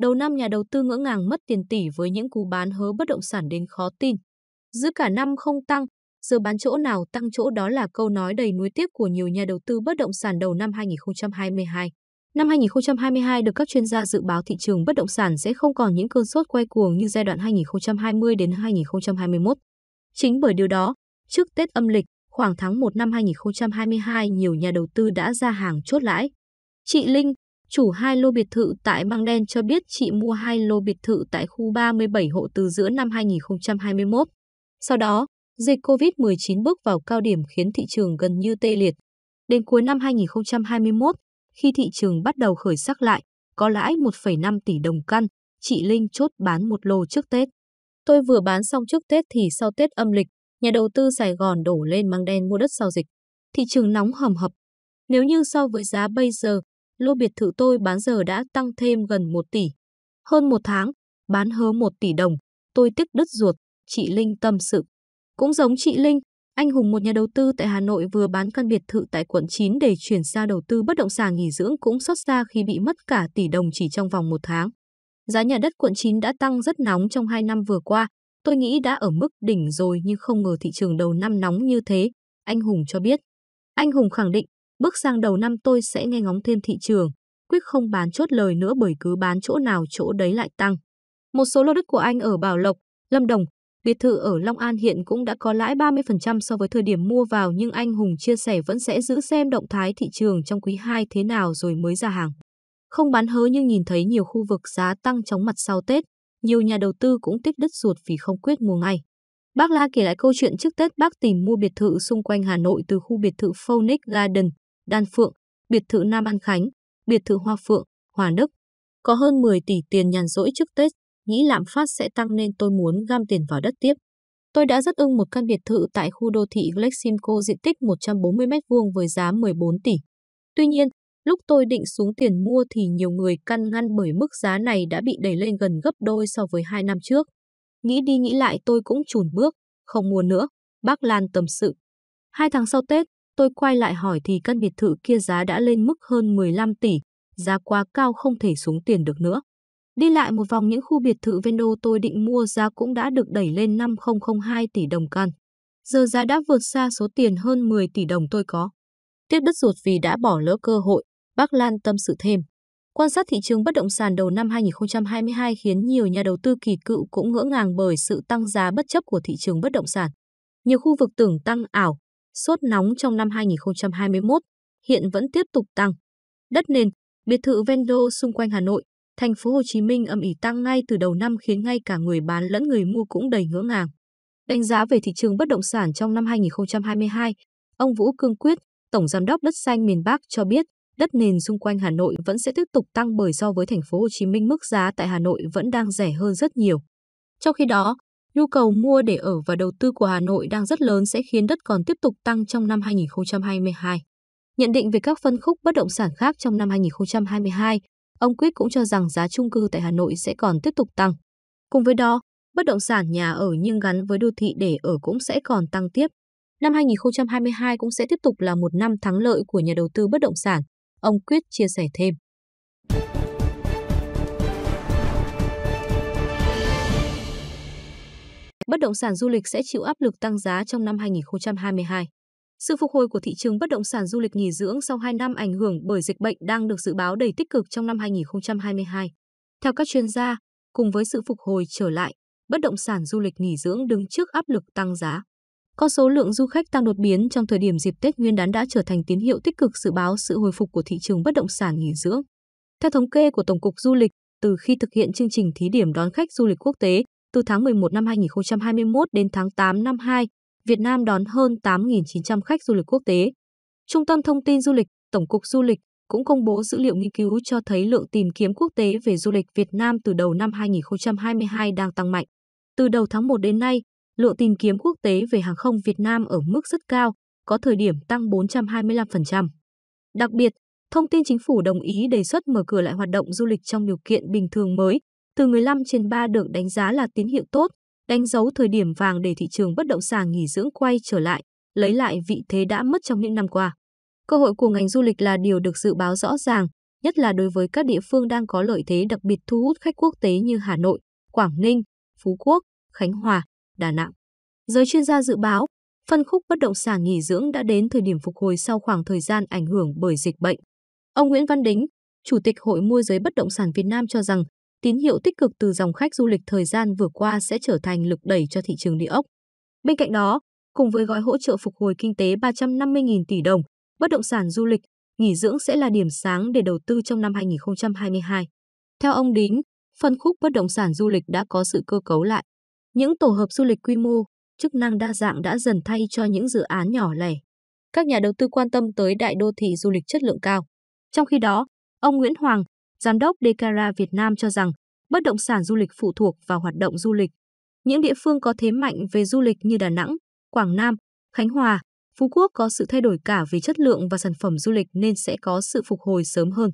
Đầu năm nhà đầu tư ngỡ ngàng mất tiền tỷ với những cú bán hớ bất động sản đến khó tin. Giữ cả năm không tăng, giờ bán chỗ nào tăng chỗ đó là câu nói đầy nuối tiếc của nhiều nhà đầu tư bất động sản đầu năm 2022. Năm 2022 được các chuyên gia dự báo thị trường bất động sản sẽ không còn những cơn sốt quay cuồng như giai đoạn 2020 đến 2021. Chính bởi điều đó, trước Tết âm lịch, khoảng tháng 1 năm 2022 nhiều nhà đầu tư đã ra hàng chốt lãi. Chị Linh, Chủ hai lô biệt thự tại Băng Đen cho biết chị mua hai lô biệt thự tại khu 37 hộ từ giữa năm 2021. Sau đó, dịch COVID-19 bước vào cao điểm khiến thị trường gần như tê liệt. Đến cuối năm 2021, khi thị trường bắt đầu khởi sắc lại, có lãi 1,5 tỷ đồng căn, chị Linh chốt bán một lô trước Tết. Tôi vừa bán xong trước Tết thì sau Tết âm lịch, nhà đầu tư Sài Gòn đổ lên mang đen mua đất sau dịch. Thị trường nóng hầm hập. Nếu như so với giá bây giờ, lô biệt thự tôi bán giờ đã tăng thêm gần 1 tỷ. Hơn một tháng, bán hớ 1 tỷ đồng, tôi tiếc đứt ruột, chị Linh tâm sự. Cũng giống chị Linh, anh Hùng một nhà đầu tư tại Hà Nội vừa bán căn biệt thự tại quận 9 để chuyển sang đầu tư bất động sản nghỉ dưỡng cũng xót xa khi bị mất cả tỷ đồng chỉ trong vòng một tháng. Giá nhà đất quận 9 đã tăng rất nóng trong 2 năm vừa qua, tôi nghĩ đã ở mức đỉnh rồi nhưng không ngờ thị trường đầu năm nóng như thế, anh Hùng cho biết. Anh Hùng khẳng định Bước sang đầu năm tôi sẽ nghe ngóng thêm thị trường, quyết không bán chốt lời nữa bởi cứ bán chỗ nào chỗ đấy lại tăng. Một số lô đất của anh ở Bảo Lộc, Lâm Đồng, biệt thự ở Long An hiện cũng đã có lãi 30% so với thời điểm mua vào nhưng anh Hùng chia sẻ vẫn sẽ giữ xem động thái thị trường trong quý 2 thế nào rồi mới ra hàng. Không bán hớ nhưng nhìn thấy nhiều khu vực giá tăng chóng mặt sau Tết, nhiều nhà đầu tư cũng tích đất ruột vì không quyết mua ngay. Bác La kể lại câu chuyện trước Tết bác tìm mua biệt thự xung quanh Hà Nội từ khu biệt thự Phoenix Garden, Đan Phượng, biệt thự Nam An Khánh, biệt thự Hoa Phượng, Hòa Đức. Có hơn 10 tỷ tiền nhàn rỗi trước Tết, nghĩ lạm phát sẽ tăng nên tôi muốn gam tiền vào đất tiếp. Tôi đã rất ưng một căn biệt thự tại khu đô thị Gleximco diện tích 140 m vuông với giá 14 tỷ. Tuy nhiên, lúc tôi định xuống tiền mua thì nhiều người căn ngăn bởi mức giá này đã bị đẩy lên gần gấp đôi so với 2 năm trước. Nghĩ đi nghĩ lại tôi cũng chùn bước, không mua nữa. Bác Lan tâm sự. Hai tháng sau Tết, Tôi quay lại hỏi thì căn biệt thự kia giá đã lên mức hơn 15 tỷ, giá quá cao không thể xuống tiền được nữa. Đi lại một vòng những khu biệt thự ven đô tôi định mua giá cũng đã được đẩy lên 5002 tỷ đồng căn. Giờ giá đã vượt xa số tiền hơn 10 tỷ đồng tôi có. Tiếc đất ruột vì đã bỏ lỡ cơ hội, bác Lan tâm sự thêm. Quan sát thị trường bất động sản đầu năm 2022 khiến nhiều nhà đầu tư kỳ cựu cũng ngỡ ngàng bởi sự tăng giá bất chấp của thị trường bất động sản. Nhiều khu vực tưởng tăng ảo, sốt nóng trong năm 2021 hiện vẫn tiếp tục tăng. Đất nền, biệt thự ven đô xung quanh Hà Nội, thành phố Hồ Chí Minh âm ỉ tăng ngay từ đầu năm khiến ngay cả người bán lẫn người mua cũng đầy ngỡ ngàng. Đánh giá về thị trường bất động sản trong năm 2022, ông Vũ Cương Quyết, Tổng Giám đốc Đất Xanh miền Bắc cho biết, đất nền xung quanh Hà Nội vẫn sẽ tiếp tục tăng bởi so với thành phố Hồ Chí Minh mức giá tại Hà Nội vẫn đang rẻ hơn rất nhiều. Trong khi đó, Nhu cầu mua để ở và đầu tư của Hà Nội đang rất lớn sẽ khiến đất còn tiếp tục tăng trong năm 2022. Nhận định về các phân khúc bất động sản khác trong năm 2022, ông Quyết cũng cho rằng giá trung cư tại Hà Nội sẽ còn tiếp tục tăng. Cùng với đó, bất động sản nhà ở nhưng gắn với đô thị để ở cũng sẽ còn tăng tiếp. Năm 2022 cũng sẽ tiếp tục là một năm thắng lợi của nhà đầu tư bất động sản, ông Quyết chia sẻ thêm. bất động sản du lịch sẽ chịu áp lực tăng giá trong năm 2022. Sự phục hồi của thị trường bất động sản du lịch nghỉ dưỡng sau 2 năm ảnh hưởng bởi dịch bệnh đang được dự báo đầy tích cực trong năm 2022. Theo các chuyên gia, cùng với sự phục hồi trở lại, bất động sản du lịch nghỉ dưỡng đứng trước áp lực tăng giá. Con số lượng du khách tăng đột biến trong thời điểm dịp Tết Nguyên đán đã trở thành tín hiệu tích cực dự báo sự hồi phục của thị trường bất động sản nghỉ dưỡng. Theo thống kê của Tổng cục Du lịch, từ khi thực hiện chương trình thí điểm đón khách du lịch quốc tế, từ tháng 11 năm 2021 đến tháng 8 năm 2, Việt Nam đón hơn 8.900 khách du lịch quốc tế. Trung tâm Thông tin Du lịch, Tổng cục Du lịch cũng công bố dữ liệu nghiên cứu cho thấy lượng tìm kiếm quốc tế về du lịch Việt Nam từ đầu năm 2022 đang tăng mạnh. Từ đầu tháng 1 đến nay, lượng tìm kiếm quốc tế về hàng không Việt Nam ở mức rất cao, có thời điểm tăng 425%. Đặc biệt, thông tin chính phủ đồng ý đề xuất mở cửa lại hoạt động du lịch trong điều kiện bình thường mới, từ 15 trên 3 được đánh giá là tín hiệu tốt, đánh dấu thời điểm vàng để thị trường bất động sản nghỉ dưỡng quay trở lại, lấy lại vị thế đã mất trong những năm qua. Cơ hội của ngành du lịch là điều được dự báo rõ ràng, nhất là đối với các địa phương đang có lợi thế đặc biệt thu hút khách quốc tế như Hà Nội, Quảng Ninh, Phú Quốc, Khánh Hòa, Đà Nẵng. Giới chuyên gia dự báo, phân khúc bất động sản nghỉ dưỡng đã đến thời điểm phục hồi sau khoảng thời gian ảnh hưởng bởi dịch bệnh. Ông Nguyễn Văn Đính, Chủ tịch Hội môi giới bất động sản Việt Nam cho rằng, tín hiệu tích cực từ dòng khách du lịch thời gian vừa qua sẽ trở thành lực đẩy cho thị trường địa ốc. Bên cạnh đó, cùng với gói hỗ trợ phục hồi kinh tế 350.000 tỷ đồng, bất động sản du lịch, nghỉ dưỡng sẽ là điểm sáng để đầu tư trong năm 2022. Theo ông Đính, phân khúc bất động sản du lịch đã có sự cơ cấu lại. Những tổ hợp du lịch quy mô, chức năng đa dạng đã dần thay cho những dự án nhỏ lẻ. Các nhà đầu tư quan tâm tới đại đô thị du lịch chất lượng cao. Trong khi đó, ông Nguyễn Hoàng, Giám đốc Decara Việt Nam cho rằng bất động sản du lịch phụ thuộc vào hoạt động du lịch. Những địa phương có thế mạnh về du lịch như Đà Nẵng, Quảng Nam, Khánh Hòa, Phú Quốc có sự thay đổi cả về chất lượng và sản phẩm du lịch nên sẽ có sự phục hồi sớm hơn.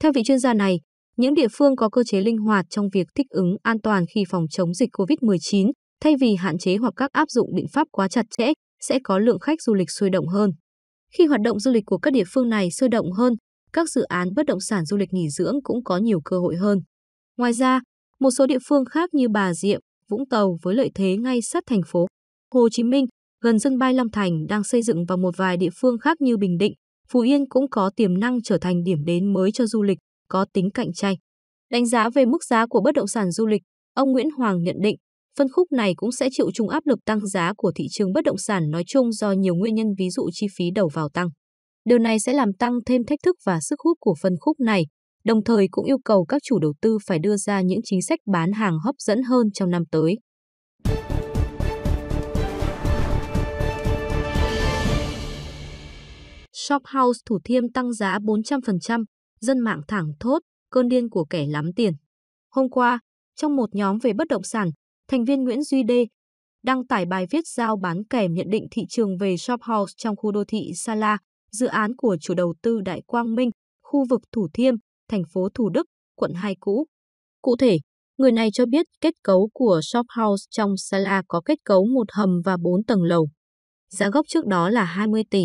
Theo vị chuyên gia này, những địa phương có cơ chế linh hoạt trong việc thích ứng an toàn khi phòng chống dịch COVID-19, thay vì hạn chế hoặc các áp dụng biện pháp quá chặt chẽ, sẽ có lượng khách du lịch sôi động hơn. Khi hoạt động du lịch của các địa phương này sôi động hơn, các dự án bất động sản du lịch nghỉ dưỡng cũng có nhiều cơ hội hơn. Ngoài ra, một số địa phương khác như Bà Diệm, Vũng Tàu với lợi thế ngay sát thành phố Hồ Chí Minh, gần sân bay Long Thành đang xây dựng và một vài địa phương khác như Bình Định, Phú Yên cũng có tiềm năng trở thành điểm đến mới cho du lịch, có tính cạnh tranh. Đánh giá về mức giá của bất động sản du lịch, ông Nguyễn Hoàng nhận định, phân khúc này cũng sẽ chịu chung áp lực tăng giá của thị trường bất động sản nói chung do nhiều nguyên nhân ví dụ chi phí đầu vào tăng. Điều này sẽ làm tăng thêm thách thức và sức hút của phân khúc này, đồng thời cũng yêu cầu các chủ đầu tư phải đưa ra những chính sách bán hàng hấp dẫn hơn trong năm tới. Shophouse Thủ Thiêm tăng giá 400%, dân mạng thẳng thốt, cơn điên của kẻ lắm tiền. Hôm qua, trong một nhóm về bất động sản, thành viên Nguyễn Duy Đê đăng tải bài viết giao bán kèm nhận định thị trường về Shophouse trong khu đô thị Sala, dự án của chủ đầu tư Đại Quang Minh, khu vực Thủ Thiêm, thành phố Thủ Đức, quận Hai cũ. Cụ thể, người này cho biết kết cấu của shop house trong Sala có kết cấu một hầm và bốn tầng lầu. Giá gốc trước đó là 20 tỷ.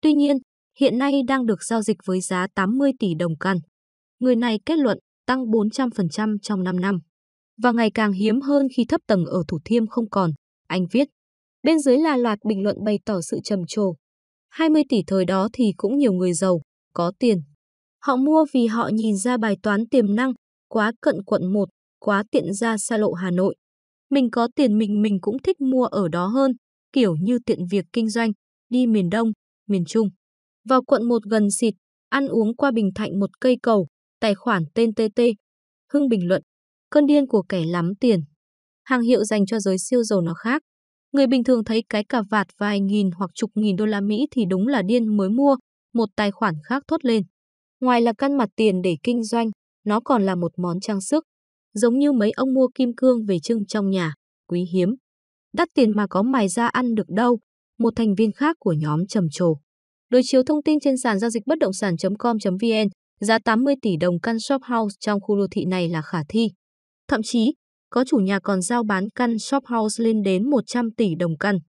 Tuy nhiên, hiện nay đang được giao dịch với giá 80 tỷ đồng căn. Người này kết luận tăng 400% trong 5 năm và ngày càng hiếm hơn khi thấp tầng ở Thủ Thiêm không còn, anh viết. Bên dưới là loạt bình luận bày tỏ sự trầm trồ, 20 tỷ thời đó thì cũng nhiều người giàu, có tiền. Họ mua vì họ nhìn ra bài toán tiềm năng, quá cận quận 1, quá tiện ra xa lộ Hà Nội. Mình có tiền mình mình cũng thích mua ở đó hơn, kiểu như tiện việc kinh doanh, đi miền Đông, miền Trung. Vào quận 1 gần xịt, ăn uống qua Bình Thạnh một cây cầu, tài khoản tên TT. Hưng bình luận, cơn điên của kẻ lắm tiền. Hàng hiệu dành cho giới siêu giàu nó khác. Người bình thường thấy cái cà vạt vài nghìn hoặc chục nghìn đô la Mỹ thì đúng là điên mới mua, một tài khoản khác thốt lên. Ngoài là căn mặt tiền để kinh doanh, nó còn là một món trang sức, giống như mấy ông mua kim cương về trưng trong nhà, quý hiếm. Đắt tiền mà có mài ra ăn được đâu, một thành viên khác của nhóm trầm trồ. Đối chiếu thông tin trên sàn giao dịch bất động sản.com.vn, giá 80 tỷ đồng căn shop house trong khu đô thị này là khả thi. Thậm chí, có chủ nhà còn giao bán căn shop house lên đến 100 tỷ đồng căn.